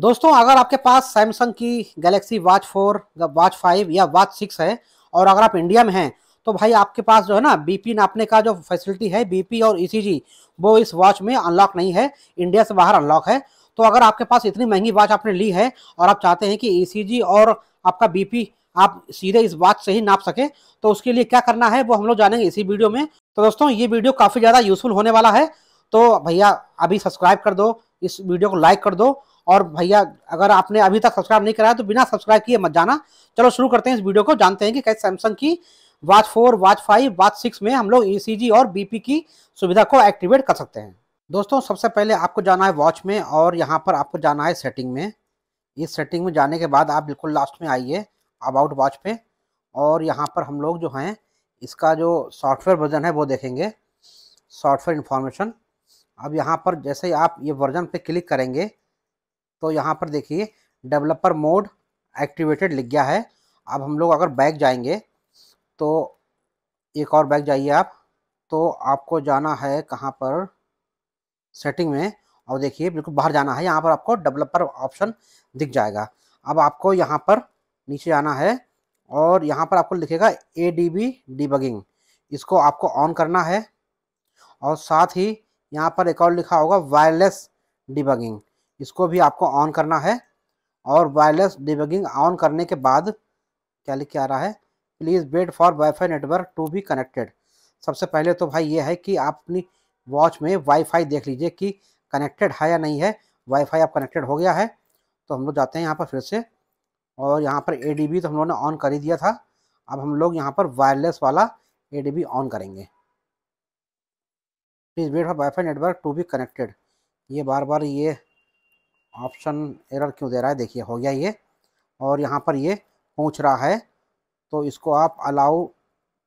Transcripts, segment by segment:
दोस्तों अगर आपके पास सैमसंग की Galaxy watch four watch five या वाच सिक्स है और अगर आप इंडिया में हैं तो भाई आपके पास जो है ना बीपी नापने का जो फैसिलिटी है बीपी और ईसीजी e वो इस वॉच में अनलॉक नहीं है इंडिया से बाहर अनलॉक है तो अगर आपके पास इतनी महंगी वॉच आपने ली है और आप चाहते हैं कि ईसीजी e और आपका बीपी आप सीधे इस वॉच से ही नाप सकें तो उसके लिए क्या करना है वो हम लोग जानेंगे इसी वीडियो में तो दोस्तों ये वीडियो काफ़ी ज़्यादा यूजफुल होने वाला है तो भैया अभी सब्सक्राइब कर दो इस वीडियो को लाइक कर दो और भैया अगर आपने अभी तक सब्सक्राइब नहीं कराया तो बिना सब्सक्राइब किए मत जाना चलो शुरू करते हैं इस वीडियो को जानते हैं कि कैसे सैमसंग की watch four watch five watch six में हम लोग ई e और बीपी की सुविधा को एक्टिवेट कर सकते हैं दोस्तों सबसे पहले आपको जाना है वॉच में और यहाँ पर आपको जाना है सेटिंग में इस सेटिंग में जाने के बाद आप बिल्कुल लास्ट में आइए अबाउट वॉच पे और यहाँ पर हम लोग जो हैं इसका जो सॉफ्टवेयर वर्जन है वो देखेंगे सॉफ्टवेयर इन्फॉर्मेशन अब यहाँ पर जैसे ही आप ये वर्जन पे क्लिक करेंगे तो यहाँ पर देखिए डेवलपर मोड एक्टिवेटेड लिख गया है अब हम लोग अगर बैग जाएंगे तो एक और बैग जाइए आप तो आपको जाना है कहाँ पर सेटिंग में और देखिए बिल्कुल बाहर जाना है यहाँ पर आपको डेवलपर ऑप्शन दिख जाएगा अब आपको यहाँ पर नीचे आना है और यहाँ पर आपको लिखेगा ए डी बी डिबगिंग इसको आपको ऑन करना है और साथ ही यहाँ पर एक और लिखा होगा वायरलेस डिबगिंग इसको भी आपको ऑन करना है और वायरलेस डिबगिंग ऑन करने के बाद क्या लिख के आ रहा है please wait for WiFi network to be connected सबसे पहले तो भाई ये है कि आप अपनी वॉच में वाईफाई देख लीजिए कि कनेक्टेड है या नहीं है वाईफाई आप कनेक्टेड हो गया है तो हम लोग जाते हैं यहाँ पर फिर से और यहाँ पर ए तो हम लोगों ने ऑन कर ही दिया था अब हम लोग यहाँ पर वायरलेस वाला ए ऑन करेंगे please wait for WiFi network to be connected ये बार बार ये ऑप्शन एरर क्यों दे रहा है देखिए हो गया ये और यहाँ पर ये पूछ रहा है तो इसको आप अलाउ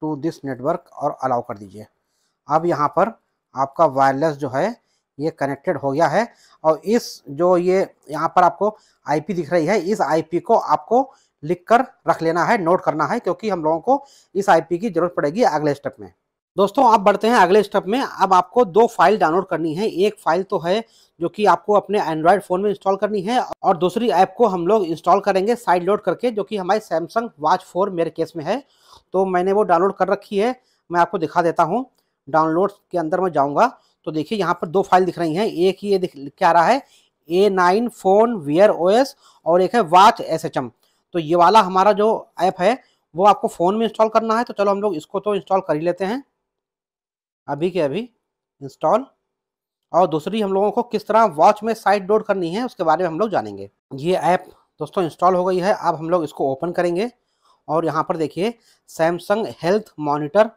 टू दिस नेटवर्क और अलाउ कर दीजिए अब यहाँ पर आपका वायरलेस जो है ये कनेक्टेड हो गया है और इस जो ये यहाँ पर आपको आईपी दिख रही है इस आईपी को आपको लिख कर रख लेना है नोट करना है क्योंकि हम लोगों को इस आईपी की ज़रूरत पड़ेगी अगले स्टेप में दोस्तों आप बढ़ते हैं अगले स्टेप में अब आपको दो फाइल डाउनलोड करनी है एक फाइल तो है जो कि आपको अपने एंड्रॉयड फ़ोन में इंस्टॉल करनी है और दूसरी ऐप को हम लोग इंस्टॉल करेंगे साइड लोड करके जो कि हमारे सैमसंग वाच फोर मेरे केस में है तो मैंने वो डाउनलोड कर रखी है मैं आपको दिखा देता हूँ डाउनलोड के अंदर मैं जाऊँगा तो देखिए यहाँ पर दो फाइल दिख रही हैं एक ये दिख क्या रहा है A nine phone Wear O S और एक है वाच एस एच एम तो ये वाला हमारा जो ऐप है वो आपको फ़ोन में इंस्टॉल करना है तो चलो हम लोग इसको तो इंस्टॉल कर ही लेते हैं अभी के अभी इंस्टॉल और दूसरी हम लोगों को किस तरह वॉच में साइट डोड करनी है उसके बारे में हम लोग जानेंगे ये ऐप दोस्तों इंस्टॉल हो गई है अब हम लोग इसको ओपन करेंगे और यहाँ पर देखिए सैमसंग हेल्थ मॉनिटर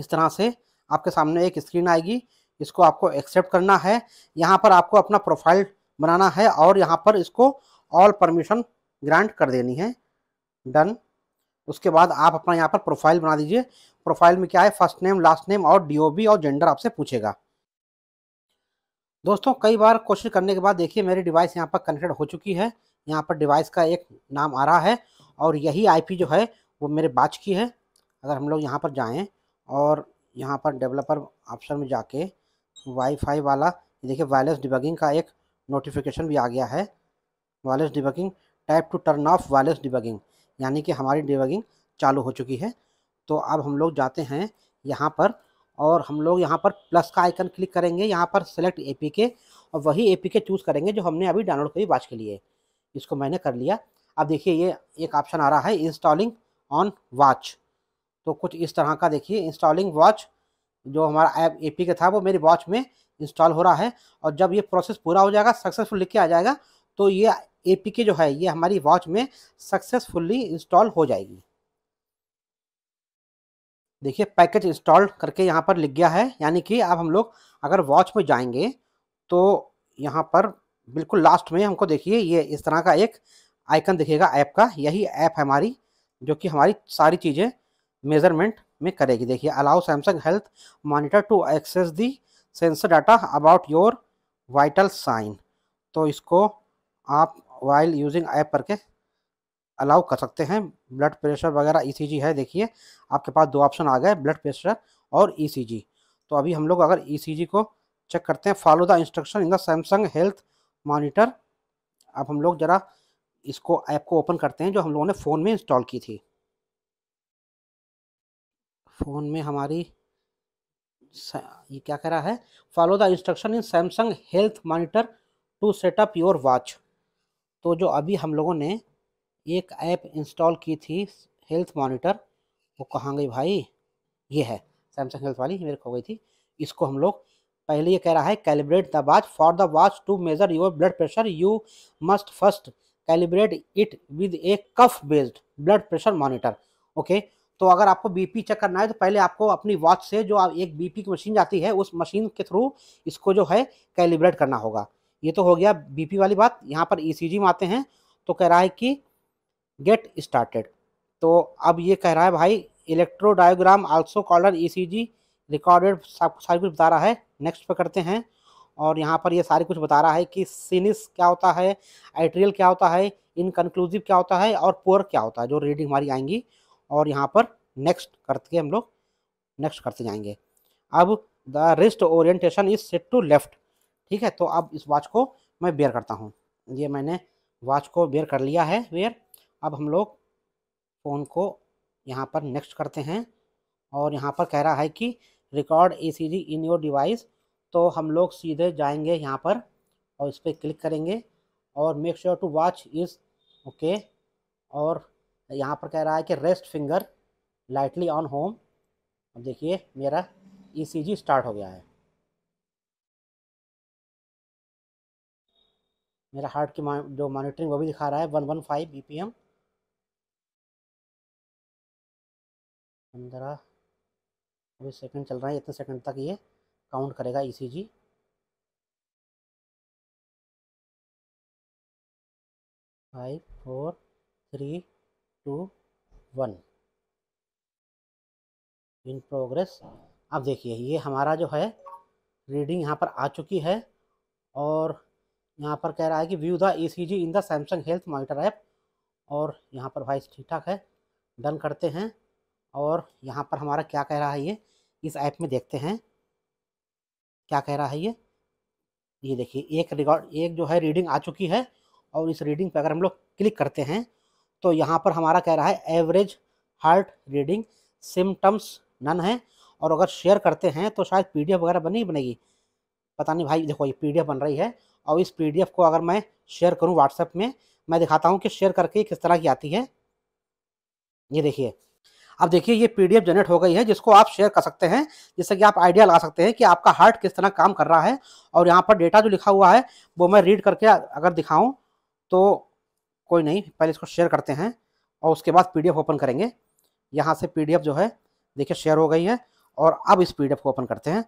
इस तरह से आपके सामने एक स्क्रीन आएगी इसको आपको एक्सेप्ट करना है यहाँ पर आपको अपना प्रोफाइल बनाना है और यहाँ पर इसको ऑल परमिशन ग्रांट कर देनी है डन उसके बाद आप अपना यहाँ पर प्रोफाइल बना दीजिए प्रोफाइल में क्या है फर्स्ट नेम लास्ट नेम और डीओबी और जेंडर आपसे पूछेगा दोस्तों कई बार कोशिश करने के बाद देखिए मेरी डिवाइस यहाँ पर कनेक्टेड हो चुकी है यहाँ पर डिवाइस का एक नाम आ रहा है और यही आईपी जो है वो मेरे बाच की है अगर हम लोग यहाँ पर जाएँ और यहाँ पर डेवलपर ऑप्शन में जाके वाईफाई वाला देखिए वायरलेस डिबगिंग का एक नोटिफिकेशन भी आ गया है wireless debugging type to turn off wireless debugging यानी कि हमारी डिबगिंग चालू हो चुकी है तो अब हम लोग जाते हैं यहाँ पर और हम लोग यहाँ पर प्लस का आइकन क्लिक करेंगे यहाँ पर सेलेक्ट ए पी के और वही ए पी के चूज़ करेंगे जो हमने अभी डाउनलोड करी वाच के लिए इसको मैंने कर लिया अब देखिए ये एक ऑप्शन आ रहा है इंस्टॉलिंग ऑन वॉच तो कुछ इस तरह का देखिए इंस्टॉलिंग वॉच जो हमारा ऐप ए पी था वो मेरी वॉच में इंस्टॉल हो रहा है और जब ये प्रोसेस पूरा हो जाएगा सक्सेसफुल लिख के आ जाएगा तो ये एपीके जो है ये हमारी वॉच में सक्सेसफुली इंस्टॉल हो जाएगी देखिए पैकेज इंस्टॉल करके यहाँ पर लिख गया है यानी कि अब हम लोग अगर वॉच में जाएंगे तो यहाँ पर बिल्कुल लास्ट में हमको देखिए ये इस तरह का एक आइकन दिखेगा ऐप का यही ऐप है हमारी जो कि हमारी सारी चीज़ें मेजरमेंट में करेगी देखिए allow Samsung Health Monitor to access the sensor data about your vital sign तो इसको आप वाइल यूजिंग ऐप करके अलाउ कर सकते हैं ब्लड प्रेशर वगैरह ईसीजी e है देखिए आपके पास दो ऑप्शन आ गए ब्लड प्रेशर और ईसीजी e तो अभी हम लोग अगर ईसीजी e को चेक करते हैं follow the instruction in the Samsung Health Monitor अब हम लोग ज़रा इसको ऐप को ओपन करते हैं जो हम लोगों ने फ़ोन में इंस्टॉल की थी फ़ोन में हमारी ये क्या कह रहा है follow the instruction in Samsung Health Monitor to set up your watch तो जो अभी हम लोगों ने एक ऐप इंस्टॉल की थी हेल्थ मॉनिटर वो कहाँ गई भाई ये है सैमसंग हेल्थ वाली मेरे को गई थी इसको हम लोग पहले ये कह रहा है calibrate the watch for the watch to measure your blood pressure you must first calibrate it with a cuff based blood pressure monitor okay तो अगर आपको बीपी चेक करना है तो पहले आपको अपनी वॉच से जो एक बीपी की मशीन जाती है उस मशीन के थ्रू इसको जो है कैलिब्रेट करना होगा ये तो हो गया बीपी वाली बात यहाँ पर ईसीजी e में आते हैं तो कह रहा है कि गेट स्टार्टेड तो अब ये कह रहा है भाई electrocardiogram also called ECG recorded सारी कुछ बता रहा है नेक्स्ट पे करते हैं और यहाँ पर ये सारी कुछ बता रहा है कि सीनिस क्या होता है एट्रियल क्या होता है इनकनक्लूसिव क्या होता है और पोअर क्या होता है जो रीडिंग हमारी आएंगी और यहाँ पर नेक्स्ट करके हम लोग नेक्स्ट करते जाएंगे अब the wrist orientation is set to left ठीक है तो अब इस वॉच को मैं बेयर करता हूँ ये मैंने वॉच को बेयर कर लिया है वेयर अब हम लोग फ़ोन को यहाँ पर नेक्स्ट करते हैं और यहाँ पर कह रहा है कि record A C G in your device तो हम लोग सीधे जाएंगे यहाँ पर और इस पर क्लिक करेंगे और make sure to watch is okay और यहाँ पर कह रहा है कि rest finger lightly on home अब देखिए मेरा ई सी जी स्टार्ट हो गया है मेरा हार्ट की जो मॉनिटरिंग वो भी दिखा रहा है one one five B P M पंद्रह अभी सेकंड चल रहा है इतने सेकंड तक ये काउंट करेगा E C G five four three two one in progress अब देखिए ये हमारा जो है रीडिंग यहाँ पर आ चुकी है और यहाँ पर कह रहा है कि view the A C G in the Samsung Health Monitor app और यहाँ पर भाई ठीक ठाक है डन करते हैं और यहाँ पर हमारा क्या कह रहा है ये इस ऐप में देखते हैं क्या कह रहा है ये ये देखिए एक रिकॉर्ड एक जो है रीडिंग आ चुकी है और इस रीडिंग पर अगर हम लोग क्लिक करते हैं तो यहाँ पर हमारा कह रहा है average heart reading symptoms none है और अगर शेयर करते हैं तो शायद पीडीएफ वगैरह बनी बनेगी पता नहीं भाई देखो ये पीडीएफ बन रही है और इस पी को अगर मैं शेयर करूँ व्हाट्सएप में मैं दिखाता हूँ कि शेयर करके किस तरह की आती है ये देखिए अब देखिए ये पीडीएफ जनरेट हो गई है जिसको आप शेयर कर सकते हैं जिससे कि आप आइडिया लगा सकते हैं कि आपका हार्ट किस तरह काम कर रहा है और यहाँ पर डेटा जो लिखा हुआ है वो मैं रीड करके अगर दिखाऊँ तो कोई नहीं पहले इसको शेयर करते हैं और उसके बाद पीडीएफ ओपन करेंगे यहाँ से पी जो है देखिए शेयर हो गई है और अब इस पी को ओपन करते हैं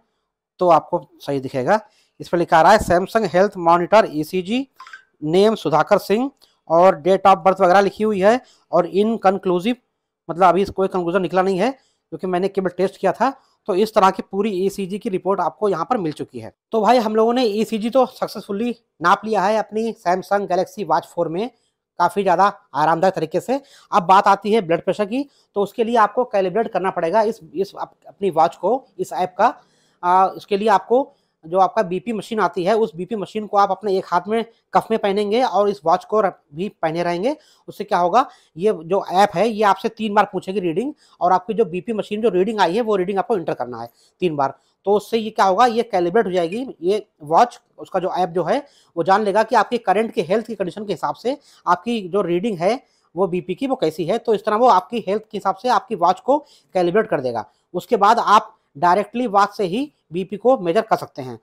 तो आपको सही दिखेगा इस पर लिखा रहा है Samsung Health Monitor ECG name Sudhakar Singh और डेट ऑफ बर्थ वगैरह लिखी हुई है और इन कंक्लूसिव मतलब अभी कोई कंक्लूजन निकला नहीं है क्योंकि मैंने केवल टेस्ट किया था तो इस तरह की पूरी ईसीजी e की रिपोर्ट आपको यहाँ पर मिल चुकी है तो भाई हम लोगों ने ईसीजी e तो सक्सेसफुली नाप लिया है अपनी सैमसंग गैलेक्सी वाच फोर में काफ़ी ज़्यादा आरामदायक तरीके से अब बात आती है ब्लड प्रेशर की तो उसके लिए आपको कैलिब्रेट करना पड़ेगा इस इस अपनी वॉच को इस ऐप का आ, उसके लिए आपको जो आपका बीपी मशीन आती है उस बीपी मशीन को आप अपने एक हाथ में कफ में पहनेंगे और इस वॉच को भी पहने रहेंगे उससे क्या होगा ये जो ऐप है ये आपसे तीन बार पूछेगी रीडिंग और आपकी जो बीपी मशीन जो रीडिंग आई है वो रीडिंग आपको इंटर करना है तीन बार तो उससे ये क्या होगा ये कैलिब्रेट हो जाएगी ये वॉच उसका जो ऐप जो है वो जान लेगा कि आपकी करंट की हेल्थ की कंडीशन के हिसाब से आपकी जो रीडिंग है वो बीपी की वो कैसी है तो इस तरह वो आपकी हेल्थ के हिसाब से आपकी वॉच को कैलिब्रेट कर देगा उसके बाद आप डायरेक्टली वाक से ही बीपी को मेजर कर सकते हैं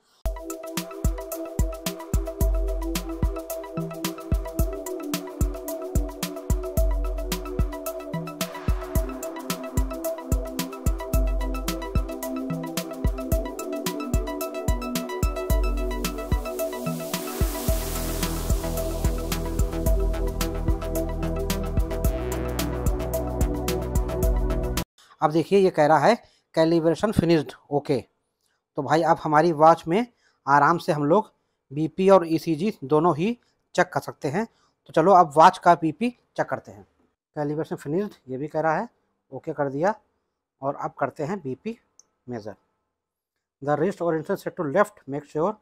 अब देखिए ये कह रहा है कैलिब्रेशन फिनिश्ड ओके तो भाई अब हमारी वॉच में आराम से हम लोग बीपी और ईसीजी e दोनों ही चेक कर सकते हैं तो चलो अब वॉच का बीपी चेक करते हैं कैलिब्रेशन फिनिश्ड ये भी कह रहा है ओके कर दिया और अब करते हैं बीपी मेज़र द रिस्ट और enter set to left make sure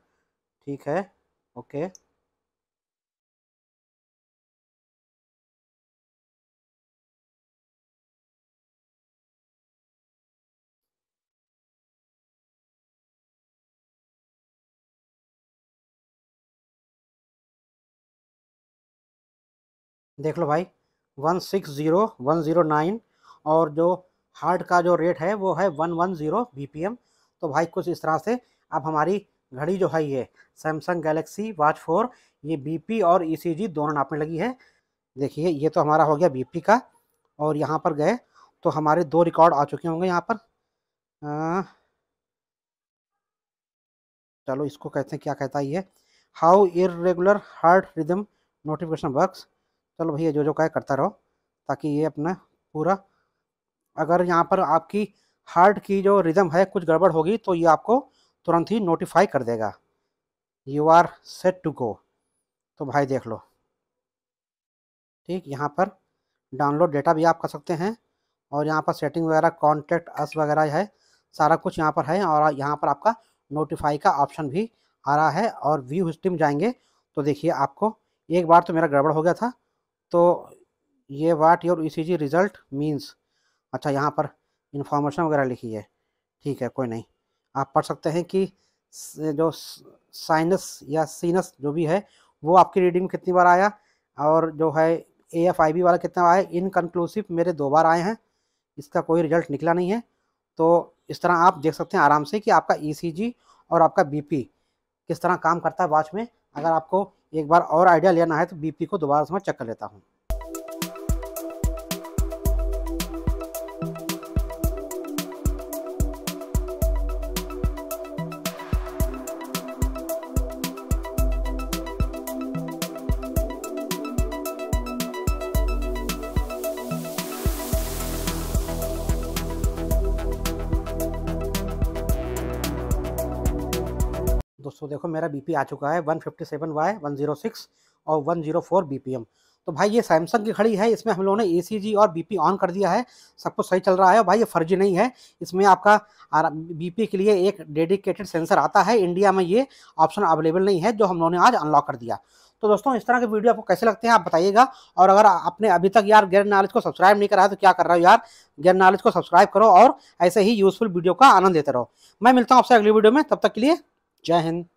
ठीक है ओके देख लो भाई one six zero one zero nine और जो हार्ट का जो रेट है वो है one one zero B P M तो भाई कुछ इस तरह से अब हमारी घड़ी जो है ये सैमसंग गैलेक्सी वाच फोर ये पी और जी e दोनों नापने लगी है देखिए ये तो हमारा हो गया पी का और यहाँ पर गए तो हमारे दो रिकॉर्ड आ चुके होंगे यहाँ पर चलो इसको कहते हैं क्या कहता है ये how irregular heart rhythm notification works चलो भैया जो जो कहे करता रहो ताकि ये अपना पूरा अगर यहाँ पर आपकी हार्ट की जो रिदम है कुछ गड़बड़ होगी तो ये आपको तुरंत ही नोटिफाई कर देगा you are set to go तो भाई देख लो ठीक यहाँ पर डाउनलोड डेटा भी आप कर सकते हैं और यहाँ पर सेटिंग वगैरह कॉन्टेक्ट अस वगैरह है सारा कुछ यहाँ पर है और यहाँ पर आपका नोटिफाई का ऑप्शन भी आ रहा है और व्यू हिस्ट्री में जाएंगे तो देखिए आपको एक बार तो मेरा गड़बड़ हो गया था तो ये what your ECG result means अच्छा यहाँ पर इंफॉर्मेशन वगैरह लिखी है ठीक है कोई नहीं आप पढ़ सकते हैं कि जो साइनस या सीनस जो भी है वो आपकी रीडिंग कितनी बार आया और जो है ए एफ आई बी वाला कितना आया इनकनक्लूसिव मेरे दो बार आए हैं इसका कोई रिजल्ट निकला नहीं है तो इस तरह आप देख सकते हैं आराम से कि आपका ई सी जी और आपका बी पी किस तरह काम करता है वॉच में अगर आपको एक बार और आइडिया लेना है तो बीपी को दोबारा से मैं चेक कर लेता हूँ सो देखो मेरा बीपी आ चुका है one fifty seven by one zero six और one zero four B P M तो भाई ये सैमसंग की खड़ी है इसमें हम लोगों ने ए और बीपी ऑन कर दिया है सब कुछ सही चल रहा है और भाई ये फर्जी नहीं है इसमें आपका बीपी के लिए एक डेडिकेटेड सेंसर आता है इंडिया में ये ऑप्शन अवेलेबल नहीं है जो हम लोगों ने आज अनलॉक कर दिया तो दोस्तों इस तरह के वीडियो आपको कैसे लगते हैं आप बताइएगा और अगर आपने अभी तक यार गैर नॉलेज को सब्सक्राइब नहीं करा है तो क्या कर रहा हो यार गैर नॉलेज को सब्सक्राइब करो और ऐसे ही यूजफुल वीडियो का आनंद देते रहो मैं मिलता हूँ आपसे अगली वीडियो में तब तक के लिए جاهن